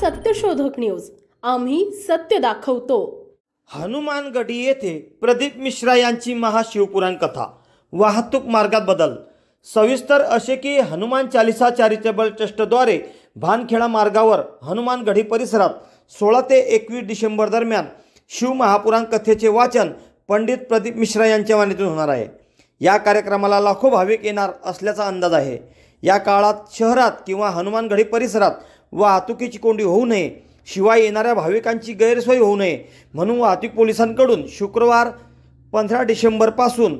सत्यशोधक न्यूज आम्ही सत्य दाखवतो हनुमानगढी येथे प्रदीप मिश्रा यांची महाशिवपुराण कथा वाहतूक मार्गात बदल सविस्तर असे की हनुमान चालिसा चॅरिटेबल ट्रस्टद्वारे भानखेडा मार्गावर हनुमानगढी परिसरात सोळा ते एकवीस डिसेंबर दरम्यान शिव महापुराण कथेचे वाचन पंडित प्रदीप मिश्रा यांच्या वाणीतून होणार आहे या कार्यक्रमाला लाखो भाविक येणार असल्याचा अंदाज आहे या काळात शहरात किंवा हनुमानगढी परिसरात वाहतुकीची कोंडी होऊ नये शिवाय येणाऱ्या भाविकांची गैरसोय होऊ नये म्हणून वाहतूक पोलिसांकडून शुक्रवार पंधरा डिसेंबरपासून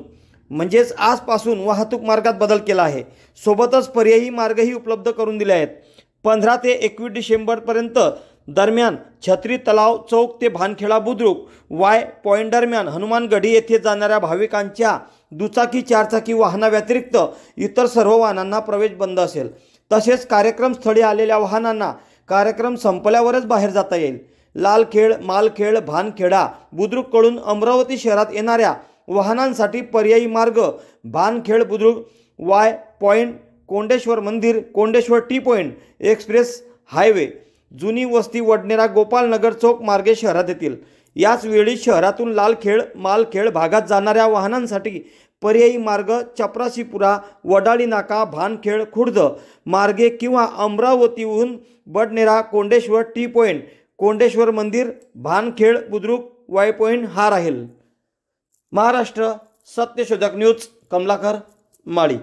म्हणजेच आजपासून वाहतूक मार्गात बदल केला आहे सोबतच पर्यायी मार्गही उपलब्ध करून दिले आहेत पंधरा ते एकवीस डिसेंबरपर्यंत दरम्यान छत्री तलाव चौक ते भानखेडा बुद्रुक वाय पॉईंट दरम्यान हनुमानगढी येथे जाणाऱ्या भाविकांच्या दुचाकी चारचाकी वाहनाव्यतिरिक्त इतर सर्व वाहनांना प्रवेश बंद असेल तसेच कार्यक्रमस्थळी आलेल्या वाहनांना कार्यक्रम संपल्यावरच बाहेर जाता येईल लालखेड मालखेड भानखेडा बुद्रुककडून अमरावती शहरात येणाऱ्या वाहनांसाठी पर्यायी मार्ग भानखेड बुद्रुक वाय पॉईंट कोंडेश्वर मंदिर Kondeshwar T point express highway जुनी वस्ती वडनेरा गोपालनगर चौक मार्गे शहरात येतील याचवेळी शहरातून लालखेड मालखेड भागात जाणाऱ्या वाहनांसाठी पर्यायी मार्ग चपरासीपुरा वडाळी नाका भानखेड खुर्द मार्गे किंवा अमरावतीहून बडनेरा कोंडेश्वर टी पॉईंट कोंडेश्वर मंदिर भानखेड बुद्रुक वाय पॉईंट हा राहील महाराष्ट्र सत्यशोधक न्यूज कमलाकर माळी